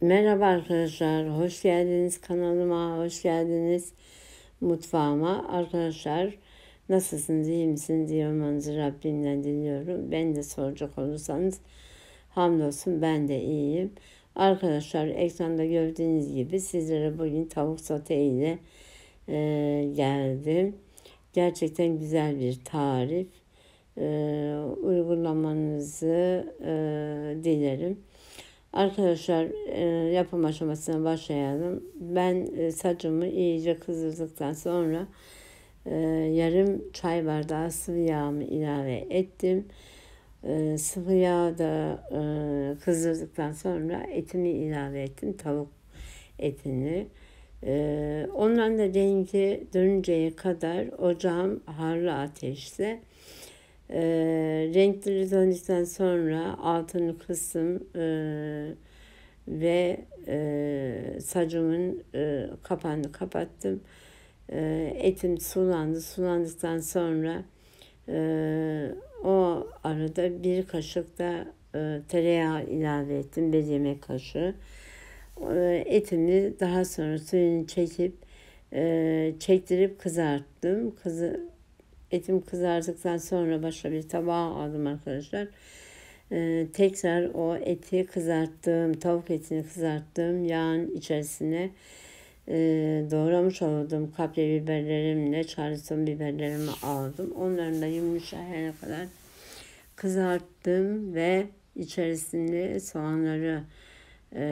Merhaba arkadaşlar, hoş geldiniz kanalıma, hoş geldiniz mutfağıma. Arkadaşlar nasılsınız, iyi misiniz, iyi olmanızı Rabbimden dinliyorum Ben de soracak olursanız hamdolsun ben de iyiyim. Arkadaşlar ekranda gördüğünüz gibi sizlere bugün tavuk sote ile e, geldim. Gerçekten güzel bir tarif. E, uygulamanızı e, dilerim. Arkadaşlar e, yapım aşamasına başlayalım. Ben e, saçımı iyice kızdırdıktan sonra e, yarım çay bardağı sıvı yağımı ilave ettim. sıvı yağ da kızdırdıktan sonra etimi ilave ettim. Tavuk etini. E, ondan da rengi dönünceye kadar ocağım harlı ateşte e, renkli Rizanisten sonra altını kısım e, ve e, sacımın e, kapağını kapattım. E, etim sulandı. Sulandıktan sonra e, o arada bir kaşık da e, tereyağı ilave ettim. Bir yemek kaşığı. E, daha sonra suyunu çekip e, çektirip kızarttım. Kızı, Etim kızardıktan sonra başka bir tabağa aldım arkadaşlar. Ee, tekrar o eti kızarttım, tavuk etini kızarttım yağın içerisine e, doğramış oldum kapya biberlerimle charleston biberlerimi aldım. Onların da yumuşayana kadar kızarttım ve içerisinde soğanları e,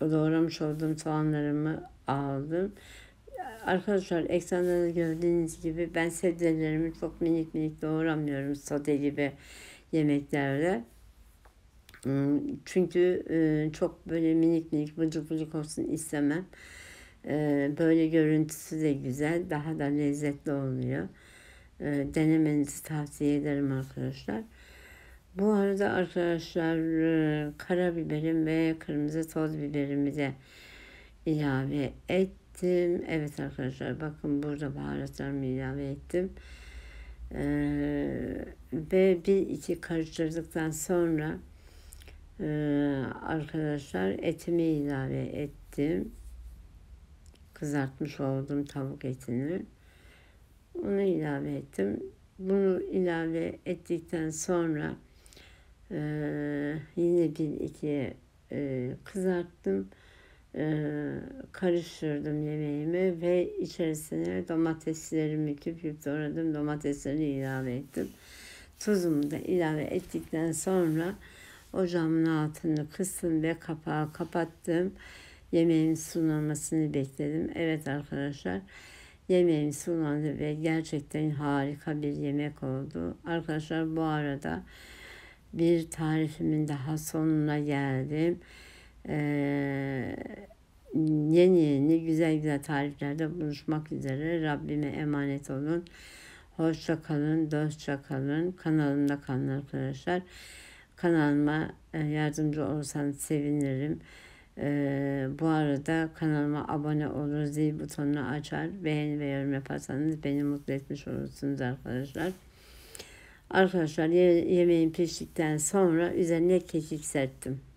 doğramış olduğum soğanlarımı aldım Arkadaşlar ekranda gördüğünüz gibi ben sebzelerimi çok minik minik doğramıyorum sade gibi yemeklerde. Hmm, çünkü e, çok böyle minik minik bıcık bıcık olsun istemem. E, böyle görüntüsü de güzel. Daha da lezzetli oluyor. E, denemenizi tavsiye ederim arkadaşlar. Bu arada arkadaşlar karabiberim ve kırmızı toz biberimi de ilave et ettim. Evet arkadaşlar bakın burada baharatlarımı ilave ettim. Ee, ve bir iki karıştırdıktan sonra e, arkadaşlar etimi ilave ettim. Kızartmış oldum tavuk etini. Onu ilave ettim. Bunu ilave ettikten sonra e, yine bir iki e, kızarttım. Ee, karıştırdım yemeğimi ve içerisine domateslerimi küp küp doğradım. Domatesleri ilave ettim. Tuzumu da ilave ettikten sonra ocağımın altını kıstım ve kapağı kapattım. Yemeğin sunulmasını bekledim. Evet arkadaşlar yemeğim sunulandı ve gerçekten harika bir yemek oldu. Arkadaşlar bu arada bir tarifimin daha sonuna geldim. Ee, yeni yeni güzel güzel tariflerde buluşmak üzere. Rabbime emanet olun. Hoşça kalın, dostça kalın. Kanalımda kalın arkadaşlar. Kanalıma e, yardımcı olursanız sevinirim. Ee, bu arada kanalıma abone olur, zil butonunu açar, beğeni ve yorum yaparsanız beni mutlu etmiş olursunuz arkadaşlar. Arkadaşlar ye yemeğin piştikten sonra üzerine kekik serptim.